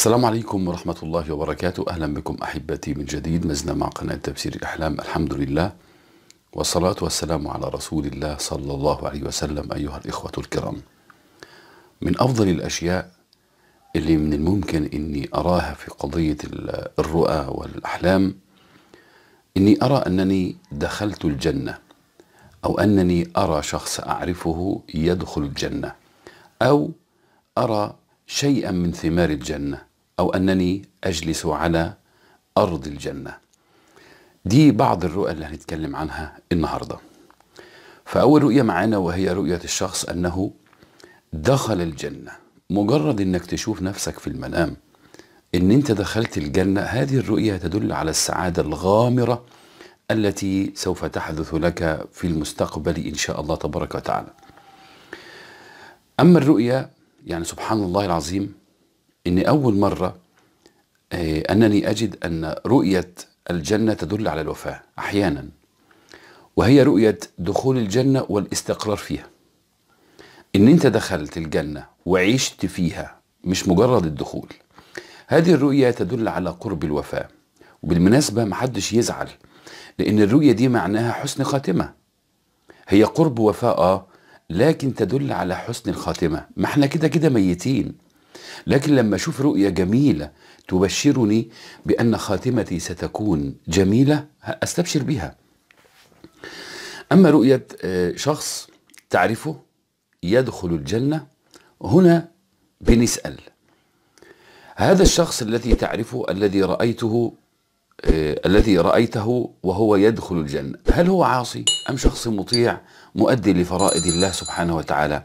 السلام عليكم ورحمة الله وبركاته أهلا بكم أحبتي من جديد مزنا مع قناة تفسير الأحلام الحمد لله والصلاة والسلام على رسول الله صلى الله عليه وسلم أيها الإخوة الكرام من أفضل الأشياء اللي من الممكن أني أراها في قضية الرؤى والأحلام أني أرى أنني دخلت الجنة أو أنني أرى شخص أعرفه يدخل الجنة أو أرى شيئا من ثمار الجنة أو أنني أجلس على أرض الجنة دي بعض الرؤى اللي هنتكلم عنها النهاردة فأول رؤية معانا وهي رؤية الشخص أنه دخل الجنة مجرد أنك تشوف نفسك في المنام أن أنت دخلت الجنة هذه الرؤية تدل على السعادة الغامرة التي سوف تحدث لك في المستقبل إن شاء الله تبارك وتعالى أما الرؤية يعني سبحان الله العظيم أني أول مرة آه، أنني أجد أن رؤية الجنة تدل على الوفاة أحيانا وهي رؤية دخول الجنة والاستقرار فيها ان انت دخلت الجنة وعشت فيها مش مجرد الدخول هذه الرؤية تدل على قرب الوفاة وبالمناسبة محدش يزعل لان الرؤية دي معناها حسن خاتمة هي قرب وفاة لكن تدل على حسن الخاتمة ما احنا كده كده ميتين لكن لما أشوف رؤية جميلة تبشرني بأن خاتمتي ستكون جميلة أستبشر بها أما رؤية آه، شخص تعرفه يدخل الجنة هنا بنسأل هذا الشخص الذي تعرفه الذي رأيته آه، الذي رأيته وهو يدخل الجنة هل هو عاصي أم شخص مطيع مؤدي لفرائض الله سبحانه وتعالى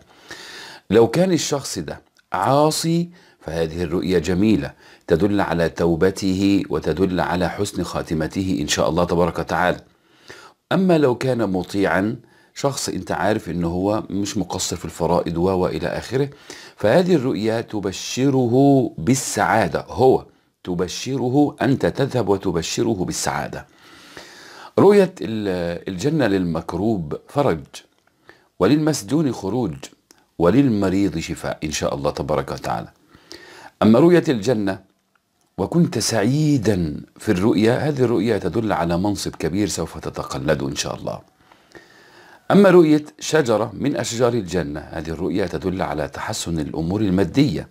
لو كان الشخص ده عاصي فهذه الرؤية جميلة تدل على توبته وتدل على حسن خاتمته إن شاء الله تبارك وتعالى أما لو كان مطيعا شخص أنت عارف أنه هو مش مقصر في الفرائض و وإلى آخره فهذه الرؤية تبشره بالسعادة هو تبشره أنت تذهب وتبشره بالسعادة رؤية الجنة للمكروب فرج وللمسجون خروج وللمريض شفاء إن شاء الله تبارك وتعالى أما رؤية الجنة وكنت سعيدا في الرؤيا هذه الرؤيا تدل على منصب كبير سوف تتقلده إن شاء الله أما رؤية شجرة من أشجار الجنة هذه الرؤيا تدل على تحسن الأمور المادية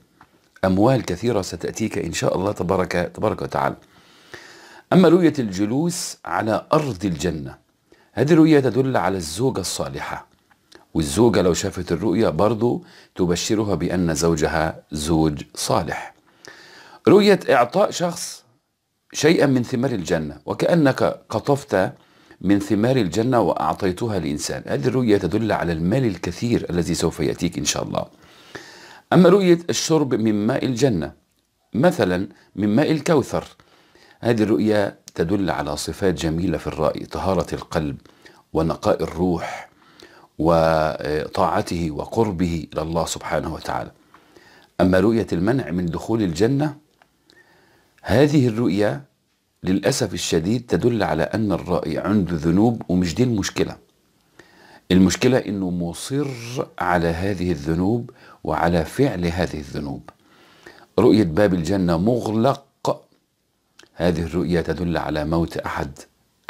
أموال كثيرة ستأتيك إن شاء الله تبارك, تبارك وتعالى أما رؤية الجلوس على أرض الجنة هذه الرؤيا تدل على الزوجة الصالحة والزوجة لو شافت الرؤيا برضو تبشرها بأن زوجها زوج صالح رؤية إعطاء شخص شيئا من ثمار الجنة وكأنك قطفت من ثمار الجنة وأعطيتها لإنسان هذه الرؤية تدل على المال الكثير الذي سوف يأتيك إن شاء الله أما رؤية الشرب من ماء الجنة مثلا من ماء الكوثر هذه الرؤية تدل على صفات جميلة في الرأي طهارة القلب ونقاء الروح وطاعته وقربه الى الله سبحانه وتعالى. اما رؤيه المنع من دخول الجنه هذه الرؤيه للاسف الشديد تدل على ان الرائي عنده ذنوب ومش دي المشكله. المشكله انه مصر على هذه الذنوب وعلى فعل هذه الذنوب. رؤيه باب الجنه مغلق هذه الرؤية تدل على موت أحد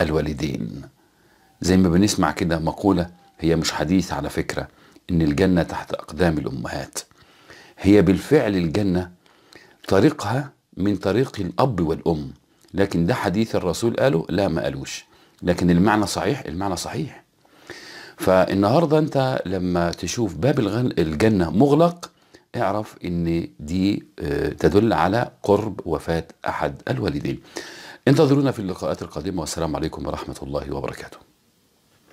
الوالدين زي ما بنسمع كده مقولة هي مش حديث على فكرة إن الجنة تحت أقدام الأمهات هي بالفعل الجنة طريقها من طريق الأب والأم لكن ده حديث الرسول قاله لا ما قالوش لكن المعنى صحيح المعنى صحيح فالنهاردة أنت لما تشوف باب الجنة مغلق اعرف ان دي آه، تدل على قرب وفاة احد الوالدين انتظرونا في اللقاءات القادمة والسلام عليكم ورحمة الله وبركاته